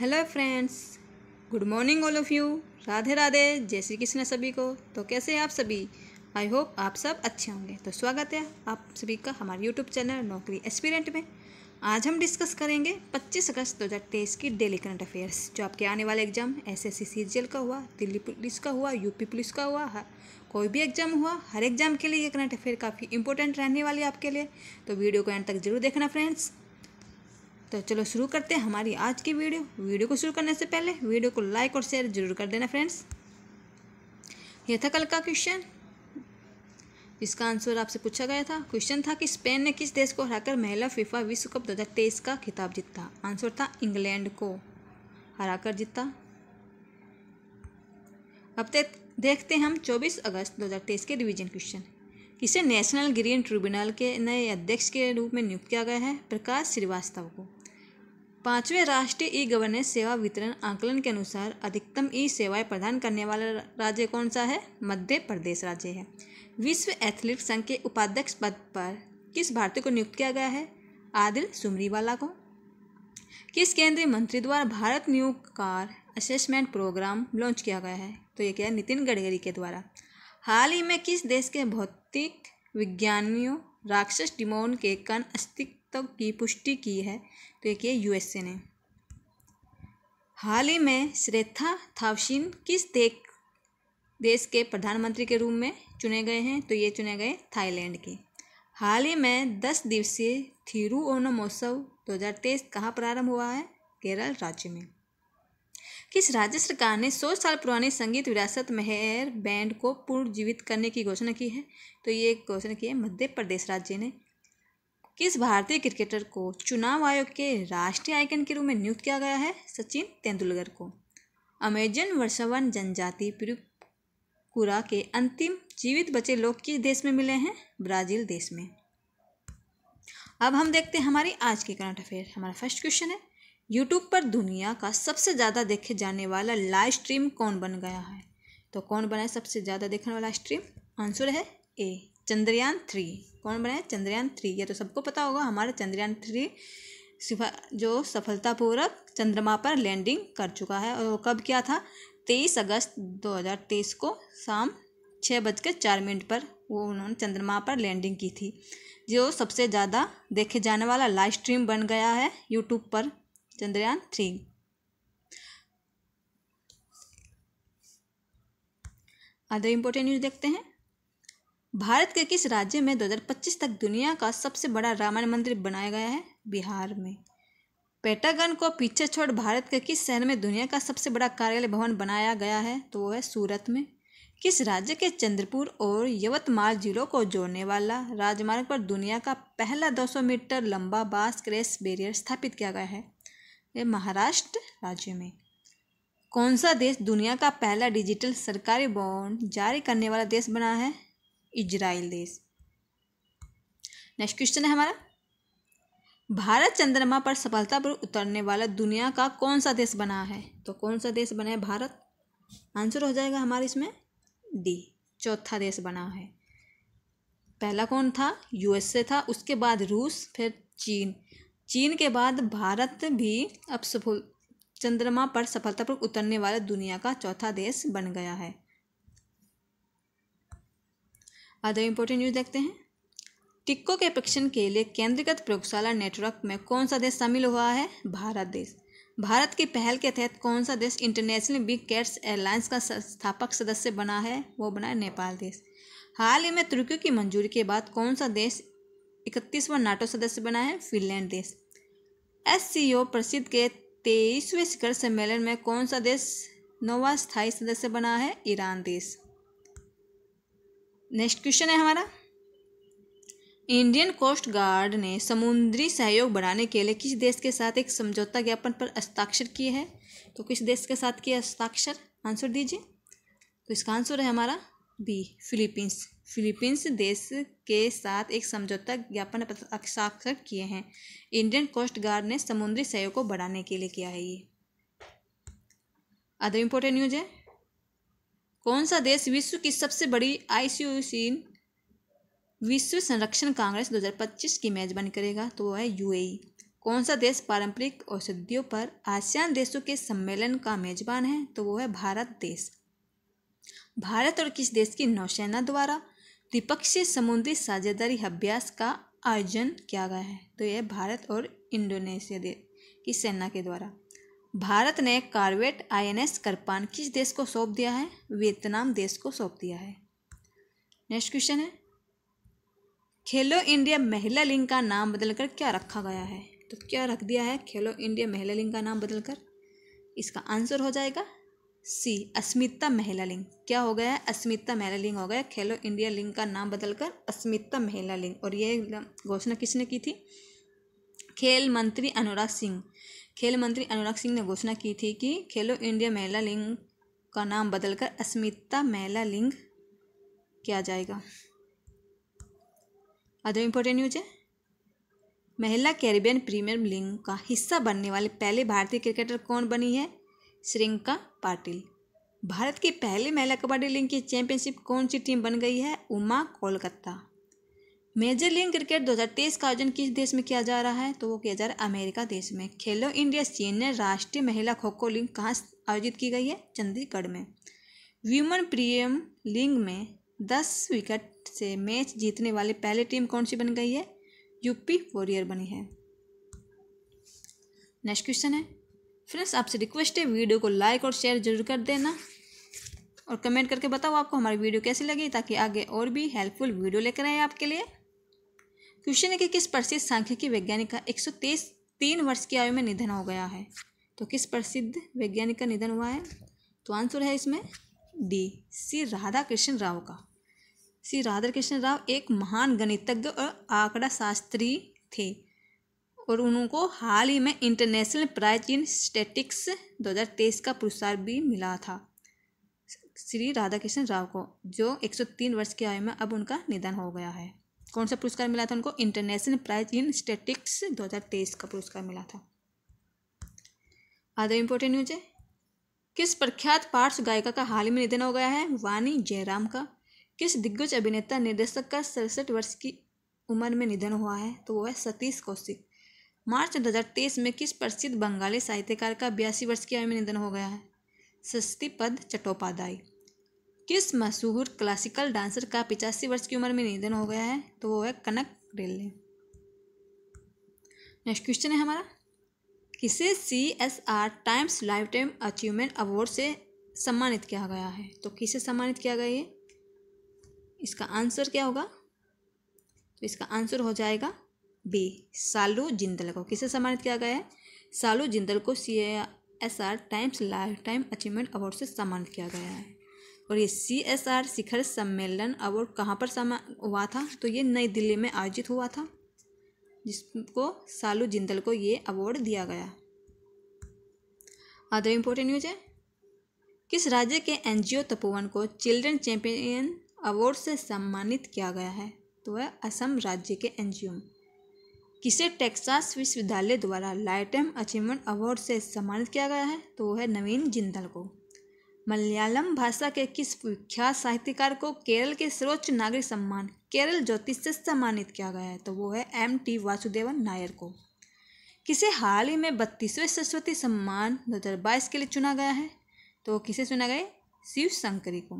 hello friends good morning all of you Radhe Radhe जय श्री कृष्ण सभी को तो कैसे हैं आप सभी आई होप आप सब अच्छे होंगे तो स्वागत है आप सभी का हमारे यूट्यूब चैनल नौकरी एक्सपीरियंट में आज हम डिस्कस करेंगे 25 अगस्त तेईस की डेली करंट अफेयर्स जो आपके आने वाले एग्जाम एस एस सी का हुआ दिल्ली पुलिस का हुआ यूपी पुलिस का हुआ हर, कोई भी एग्जाम हुआ हर एग्जाम के लिए ये करंट अफेयर काफ़ी इंपॉर्टेंट रहने वाली है आपके लिए तो वीडियो को एंड तक जरूर देखना फ्रेंड्स तो चलो शुरू करते हैं हमारी आज की वीडियो वीडियो को शुरू करने से पहले वीडियो को लाइक और शेयर जरूर कर देना फ्रेंड्स यह था कल का क्वेश्चन इसका आंसर आपसे पूछा गया था क्वेश्चन था कि स्पेन ने किस देश को हराकर महिला फीफा विश्व कप तेईस का खिताब जीता आंसर था इंग्लैंड को हराकर जीता अब तक देखते हैं हम 24 अगस्त 2023 के रिवीजन क्वेश्चन किसे नेशनल ग्रीन ट्रिब्यूनल के नए अध्यक्ष के रूप में नियुक्त किया गया है प्रकाश श्रीवास्तव को पाँचवें राष्ट्रीय ई गवर्नेंस सेवा वितरण आकलन के अनुसार अधिकतम ई सेवाएं प्रदान करने वाला राज्य कौन सा है मध्य प्रदेश राज्य है विश्व एथलीट संघ के उपाध्यक्ष पद पर किस भारतीय को नियुक्त किया गया है आदिल सुमरीवाला को किस केंद्रीय मंत्री द्वारा Bharat new car assessment programme launch किया गया है तो ये क्या है नितिन गडकरी के द्वारा हाल ही में किस देश के भौतिक विज्ञानियों राक्षस डिमोन के कण अस्तित्व तत्व की पुष्टि की है तो ये यूएसए ने हाल ही में श्रेथा थावशिन किस देख देश के प्रधानमंत्री के रूप में चुने गए हैं तो ये चुने गए थाईलैंड के हाल ही में दस दिवसीय थिरु ओणम महोत्सव दो हज़ार तेईस कहाँ प्रारंभ हुआ है केरल राज्य में किस राज्य सरकार ने सौ साल पुरानी संगीत विरासत महर बैंड को पुनर्जीवित करने की घोषणा की है तो ये घोषणा की है मध्य प्रदेश राज्य ने किस भारतीय क्रिकेटर को चुनाव आयोग के राष्ट्रीय आइकन के रूप में नियुक्त किया गया है सचिन तेंदुलकर को अमेजन वर्षावन जनजाति पिरुकुरा के अंतिम जीवित बचे लोग किस देश में मिले हैं ब्राज़ील देश में अब हम देखते हैं हमारी आज की करंट अफेयर हमारा फर्स्ट क्वेश्चन है यूट्यूब पर दुनिया का सबसे ज़्यादा देखे जाने वाला लाइव स्ट्रीम कौन बन गया है तो कौन बना है सबसे ज़्यादा देखने वाला स्ट्रीम आंसर है ए चंद्रयान थ्री कौन बनाया चंद्रयान थ्री ये तो सबको पता होगा हमारा चंद्रयान थ्री जो सफलतापूर्वक चंद्रमा पर लैंडिंग कर चुका है और वो कब किया था तेईस अगस्त 2023 को शाम छः बज के चार मिनट पर वो उन्होंने चंद्रमा पर लैंडिंग की थी जो सबसे ज़्यादा देखे जाने वाला लाइव स्ट्रीम बन गया है यूट्यूब पर Chandrayaan three other important news देखते हैं भारत के किस राज्य में 2025 तक दुनिया का सबसे बड़ा रामायण मंदिर बनाया गया है बिहार में पेटागन को पीछे छोड़ भारत के किस शहर में दुनिया का सबसे बड़ा कार्यालय भवन बनाया गया है तो वो है सूरत में किस राज्य के चंद्रपुर और यवतमाल जिलों को जोड़ने वाला राजमार्ग पर दुनिया का पहला 200 मीटर लंबा बास क्रेस बैरियर स्थापित किया गया है ये महाराष्ट्र राज्य में कौन सा देश दुनिया का पहला डिजिटल सरकारी बॉन्ड जारी करने वाला देश बना है इजराइल देश नेक्स्ट क्वेश्चन है हमारा भारत चंद्रमा पर सफलता पर उतरने वाला दुनिया का कौन सा देश बना है तो कौन सा देश बना है भारत आंसर हो जाएगा हमारे इसमें डी चौथा देश बना है पहला कौन था यूएसए था उसके बाद रूस फिर चीन चीन के बाद भारत भी अब सफल चंद्रमा पर सफलता पर उतरने वाला दुनिया का चौथा देश बन गया है अदर इम्पोर्टेंट न्यूज देखते हैं टिक्को के परीक्षण के लिए केंद्रीकृत प्रयोगशाला नेटवर्क में कौन सा देश शामिल हुआ है भारत देश भारत की पहल के तहत कौन सा देश इंटरनेशनल बिग कैट्स एयरलाइंस का स्थापक सदस्य बना है वो बना है नेपाल देश हाल ही में तुर्की की मंजूरी के बाद कौन सा देश इकतीसवां नाटो सदस्य बना है फिनलैंड देश एस प्रसिद्ध के तेईसवें शिखर सम्मेलन में कौन सा देश नौवा स्थायी सदस्य बना है ईरान देश नेक्स्ट क्वेश्चन है हमारा इंडियन कोस्ट गार्ड ने समुद्री सहयोग बढ़ाने के लिए किस देश के साथ एक समझौता ज्ञापन पर हस्ताक्षर किए हैं तो किस देश के साथ किए हस्ताक्षर आंसर दीजिए तो इसका आंसर है हमारा बी फिलीपींस फिलीपींस देश के साथ एक समझौता ज्ञापन पर हस्ताक्षर किए हैं इंडियन कोस्ट गार्ड ने समुद्री सहयोग को बढ़ाने के लिए किया है ये अदर इम्पोर्टेंट न्यूज है कौन सा देश विश्व की सबसे बड़ी आईसीयूसीन विश्व संरक्षण कांग्रेस 2025 की मेजबानी करेगा तो वह है यूएई कौन सा देश पारंपरिक औषधियों पर आसियान देशों के सम्मेलन का मेजबान है तो वो है भारत देश भारत और किस देश की नौसेना द्वारा द्विपक्षीय समुद्री साझेदारी अभ्यास का आयोजन किया गया है तो यह भारत और इंडोनेशिया की सेना के द्वारा भारत ने कार्वेट आईएनएस करपान किस देश को सौंप दिया है वियतनाम देश को सौंप दिया है नेक्स्ट क्वेश्चन है खेलो इंडिया महिला लिंग का नाम बदलकर क्या रखा गया है तो क्या रख दिया है खेलो इंडिया महिला लिंग का नाम बदलकर इसका आंसर हो जाएगा सी अस्मिता महिला लिंग क्या हो गया है अस्मिता महिला लिंग हो गया खेलो इंडिया लिंग का नाम बदलकर अस्मिता महिला लिंग और ये घोषणा किसने की थी खेल मंत्री अनुराग सिंह खेल मंत्री अनुराग सिंह ने घोषणा की थी कि खेलो इंडिया महिला लिंग का नाम बदलकर अस्मिता महिला लिंग किया जाएगा अदर इम्पोर्टेंट न्यूज है महिला कैरिबियन प्रीमियर लीग का हिस्सा बनने वाले पहले भारतीय क्रिकेटर कौन बनी है श्रृंका पाटिल भारत की पहली महिला कबड्डी लीग की चैंपियनशिप कौन सी टीम बन गई है Uma Kolkata major league cricket 2023 का आयोजन किस देश में किया जा रहा है तो वो किया जा रहा है अमेरिका देश में खेलो इंडिया सीनियर राष्ट्रीय महिला खो खो लीग कहाँ आयोजित की गई है चंडीगढ़ में व्यूमन प्रीमियम लीग में दस विकेट से मैच जीतने वाली पहली टीम कौन सी बन गई है यूपी वॉरियर बनी है नेक्स्ट क्वेश्चन है फ्रेंड्स आपसे रिक्वेस्ट है वीडियो को लाइक और शेयर जरूर कर देना और कमेंट करके बताओ आपको हमारी वीडियो कैसी लगी ताकि आगे और भी हेल्पफुल वीडियो लेकर आए आपके लिए क्वेश्चन है कि किस प्रसिद्ध सांख्यिकी वैज्ञानिक का एक सौ तीन वर्ष की आयु में निधन हो गया है तो किस प्रसिद्ध वैज्ञानिक का निधन हुआ है तो आंसर है इसमें डी सी राधा कृष्ण राव का श्री राधा कृष्ण राव एक महान गणितज्ञ और आंकड़ा शास्त्री थे और उनको हाल ही में इंटरनेशनल प्राचीन स्टेटिक्स 2023 का पुरस्कार भी मिला था श्री राधा कृष्ण राव को जो 103 वर्ष की आयु में अब उनका निधन हो गया है कौन सा पुरस्कार मिला था उनको इंटरनेशनल प्राइज इन स्टेटिक्स 2023 का पुरस्कार मिला था आधा इंपॉर्टेंट न्यूज है किस प्रख्यात पार्श्व गायिका का हाल ही में निधन हो गया है वानी जयराम का किस दिग्गज अभिनेता निर्देशक का सड़सठ वर्ष की उम्र में निधन हुआ है तो वो है सतीश कौशिक मार्च तेईस में किस प्रसिद्ध बंगाली साहित्यकार का बयासी वर्ष की आयु में निधन हो गया है सस्ती पद चट्टोपाध्याय किस मशहूर क्लासिकल डांसर का पिचासी वर्ष की उम्र में निधन हो गया है तो वो है कनक रेल्ले नेक्स्ट क्वेश्चन है हमारा किसे C S R times lifetime achievement award से सम्मानित किया गया है तो किसे सम्मानित किया गया ये इसका आंसर क्या होगा तो इसका आंसर हो जाएगा बी सालू जिंदल को किसे सम्मानित किया गया है सालू जिंदल को C S R times lifetime achievement award से सम्मानित किया गया है और ये सी एस आर शिखर सम्मेलन अवार्ड कहाँ पर समा हुआ था तो ये नई दिल्ली में आयोजित हुआ था जिसको सालू जिंदल को ये अवार्ड दिया गया अदर इम्पोर्टेंट न्यूज है किस राज्य के एनजीओ तपोवन को चिल्ड्रन चैंपियन अवार्ड से सम्मानित किया गया है तो है असम राज्य के एनजीओ किसे टेक्सास विश्वविद्यालय द्वारा लाइटम अचीवमेंट अवार्ड से सम्मानित किया गया है तो वह है नवीन जिंदल को मलयालम भाषा के किस विख्यात साहित्यकार को केरल के सर्वोच्च नागरिक सम्मान केरल ज्योतिष से सम्मानित किया गया है तो वो है एम टी वासुदेवन नायर को किसे हाल ही में बत्तीसवें सरस्वती सम्मान बाईस के लिए चुना गया है तो किसे चुना गए शिव शंकरी को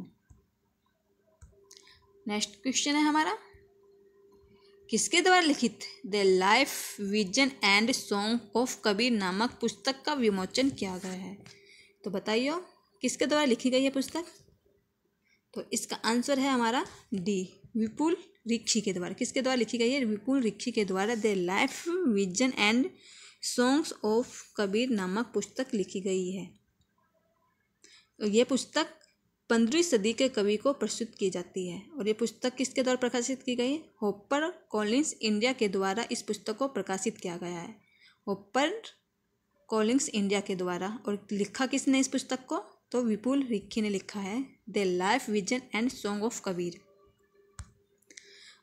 नेक्स्ट क्वेश्चन है हमारा किसके द्वारा लिखित the life vision and song of Kabir नामक पुस्तक का विमोचन किया गया है तो बताइए किसके द्वारा लिखी गई है पुस्तक तो इसका आंसर है हमारा डी विपुल रिक्षी के द्वारा किसके द्वारा लिखी गई है विपुल रिक्षी के द्वारा the life vision and songs of Kabir नामक पुस्तक लिखी गई है तो ये पुस्तक पंद्रहवीं सदी के कवि को प्रस्तुत की जाती है और ये पुस्तक किसके द्वारा प्रकाशित की गई है होपर कॉलिंग्स इंडिया के द्वारा इस पुस्तक को प्रकाशित किया गया है होपर कॉलिंग्स इंडिया के द्वारा और लिखा किसने इस पुस्तक को तो विपुल रिक्की ने लिखा है the life vision and song of Kabir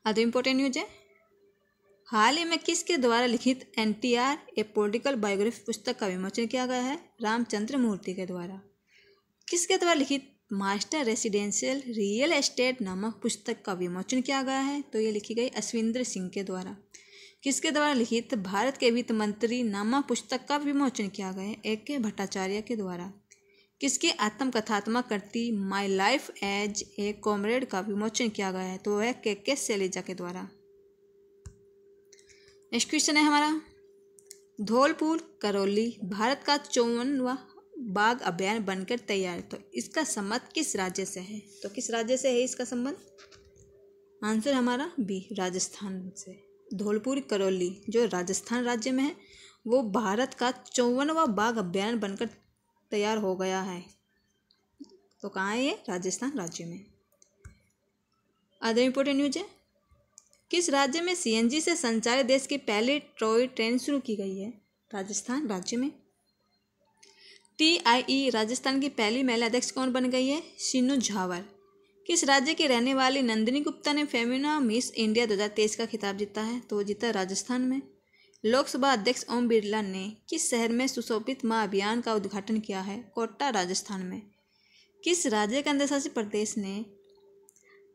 other important news है हाल ही में किसके द्वारा लिखित N T R a political biography पुस्तक का विमोचन किया गया है रामचंद्र मूर्ति के द्वारा किसके द्वारा लिखित मास्टर रेसिडेंशियल रियल एस्टेट नामक पुस्तक का विमोचन किया गया है तो ये लिखी गई अश्विंद्र सिंह के द्वारा किसके द्वारा लिखित भारत के वित्त मंत्री नामक पुस्तक का विमोचन किया गया है ए के भट्टाचार्य के द्वारा इसके आत्मकथात्मक कृति my life as a comrade का विमोचन किया गया है तो वह के के सैलेजा के द्वारा नेक्स्ट क्वेश्चन है हमारा धौलपुर करौली भारत का चौवनवा बाघ अभियान बनकर तैयार तो इसका संबंध किस राज्य से है तो किस राज्य से है इसका संबंध आंसर हमारा बी राजस्थान से धौलपुर करौली जो राजस्थान राज्य में है वो भारत का चौवनवा बाघ अभियान बनकर तैयार हो गया है तो कहाँ है ये राजस्थान राज्य में अदर इम्पोर्टेंट न्यूज है किस राज्य में सीएनजी से संचालित देश की पहली ट्रॉय ट्रेन शुरू की गई है राजस्थान राज्य में टीआईई राजस्थान की पहली महिला अध्यक्ष कौन बन गई है शिनू झावर किस राज्य की रहने वाली नंदिनी गुप्ता ने फेमिना मिस इंडिया दो का खिताब जीता है तो जीता राजस्थान में लोकसभा अध्यक्ष ओम बिरला ने किस शहर में सुशोभित माँ अभियान का उद्घाटन किया है कोटा राजस्थान में किस राज्य केंद्र शासित प्रदेश ने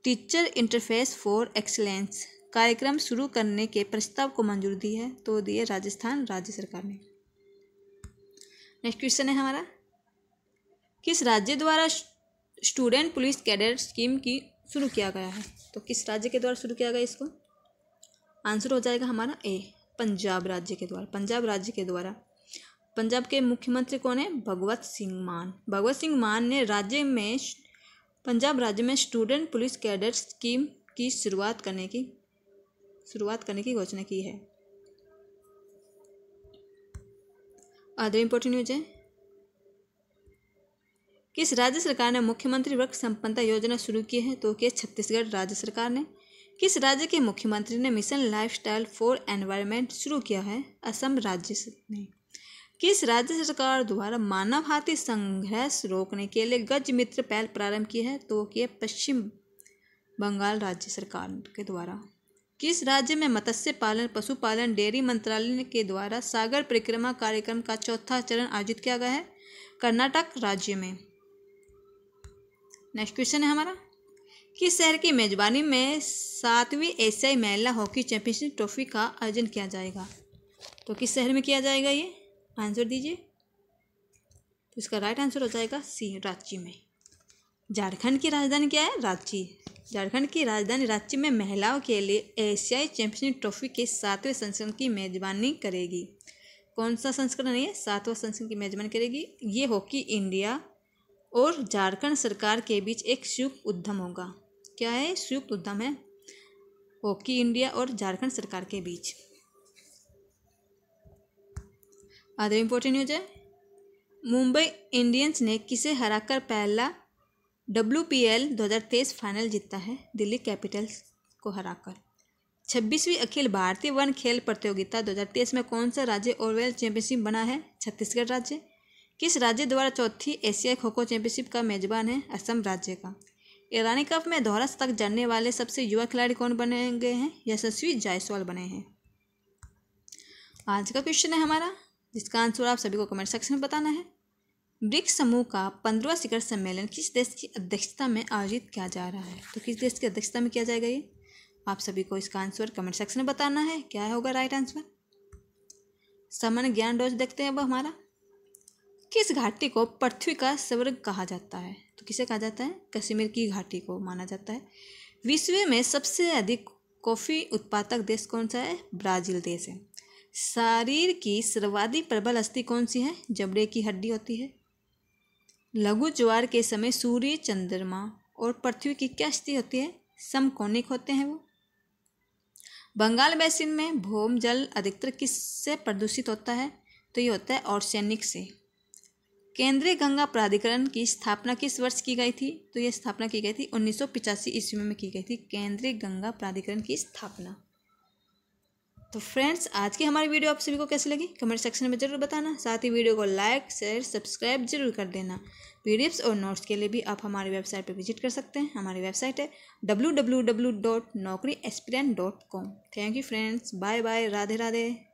टीचर इंटरफेस फॉर एक्सलेंस कार्यक्रम शुरू करने के प्रस्ताव को मंजूर दी है तो दिए राजस्थान राज्य सरकार ने नेक्स्ट क्वेश्चन है हमारा किस राज्य द्वारा स्टूडेंट पुलिस कैडेट स्कीम की शुरू किया गया है तो किस राज्य के द्वारा शुरू किया गया इसको आंसर हो जाएगा हमारा ए पंजाब राज्य के द्वारा पंजाब राज्य के द्वारा पंजाब के मुख्यमंत्री कौन है भगवत सिंह मान भगवत सिंह मान ने राज्य में पंजाब राज्य में स्टूडेंट पुलिस कैडर स्कीम की शुरुआत करने की शुरुआत करने की घोषणा की है अदर इम्पोर्टेंट न्यूज है किस राज्य सरकार ने मुख्यमंत्री वृक्ष संपन्नता योजना शुरू की है तो क्या छत्तीसगढ़ राज्य सरकार ने किस राज्य के मुख्यमंत्री ने मिशन लाइफस्टाइल फॉर एनवायरनमेंट शुरू किया है असम राज्य ने किस राज्य सरकार द्वारा मानव हाथी संघर्ष रोकने के लिए गज मित्र पहल प्रारंभ की है तो किए पश्चिम बंगाल राज्य सरकार के द्वारा किस राज्य में मत्स्य पालन पशुपालन डेयरी मंत्रालय के द्वारा सागर परिक्रमा कार्यक्रम का चौथा चरण आयोजित किया गया है कर्नाटक राज्य में नेक्स्ट क्वेश्चन है हमारा किस शहर की मेजबानी में सातवीं एशियाई महिला हॉकी चैंपियनशिप ट्रॉफी का आयोजन किया जाएगा तो किस शहर में किया जाएगा ये आंसर दीजिए तो इसका राइट आंसर हो जाएगा सी रांची में झारखंड की राजधानी क्या है रांची झारखंड की राजधानी रांची में महिलाओं के लिए एशियाई चैंपियनशिप ट्रॉफी के सातवें संस्करण की मेजबानी करेगी कौन सा संस्करण है सातवां संस्करण की मेजबानी करेगी ये हॉकी इंडिया और झारखंड सरकार के बीच एक संयुक्त उद्यम होगा क्या है संयुक्त उद्यम है हॉकी इंडिया और झारखंड सरकार के बीच अदर इम्पोर्टेंट न्यूज है मुंबई इंडियंस ने किसे हराकर पहला डब्ल्यू पी एल दो हज़ार तेईस फाइनल जीता है दिल्ली कैपिटल्स को हराकर छब्बीसवीं अखिल भारतीय वन खेल प्रतियोगिता दो हज़ार तेईस में कौन सा राज्य और वर्ल्ड चैंपियनशिप बना है छत्तीसगढ़ राज्य किस राज्य द्वारा चौथी एशियाई खो खो चैंपियनशिप का मेजबान है असम राज्य का ईरानी कप में दोहरा तक जानने वाले सबसे युवा खिलाड़ी कौन बने गए हैं यशस्वी जायसवाल बने हैं आज का क्वेश्चन है हमारा जिसका आंसर आप सभी को कमेंट सेक्शन में बताना है ब्रिक्स समूह का पंद्रवा शिखर सम्मेलन किस देश की अध्यक्षता में आयोजित किया जा रहा है तो किस देश की अध्यक्षता में किया जाएगा ये आप सभी को इसका आंसर कमेंट सेक्शन में बताना है क्या होगा राइट आंसर सामान्य ज्ञान डोज देखते हैं अब हमारा किस घाटी को पृथ्वी का स्वर्ग कहा जाता है तो किसे कहा जाता है कश्मीर की घाटी को माना जाता है विश्व में सबसे अधिक कॉफ़ी उत्पादक देश कौन सा है ब्राज़ील देश है शरीर की सर्वाधिक प्रबल अस्थि कौन सी है जबड़े की हड्डी होती है लघु ज्वार के समय सूर्य चंद्रमा और पृथ्वी की क्या स्थिति होती है समकोणिक होते हैं वो बंगाल बेसिन में भूम जल अधिकतर किससे प्रदूषित होता है तो ये होता है सैनिक से केंद्रीय गंगा प्राधिकरण की स्थापना किस वर्ष की गई थी तो यह स्थापना की गई थी उन्नीस ईस्वी में की गई थी केंद्रीय गंगा प्राधिकरण की स्थापना तो फ्रेंड्स आज की हमारी वीडियो आप सभी को कैसी लगी कमेंट सेक्शन में ज़रूर बताना साथ ही वीडियो को लाइक शेयर सब्सक्राइब जरूर कर देना पी और नोट्स के लिए भी आप हमारी वेबसाइट पर विजिट कर सकते हैं हमारी वेबसाइट है W W W dot Naukri dot com thank you friends bye bye Radhe Radhe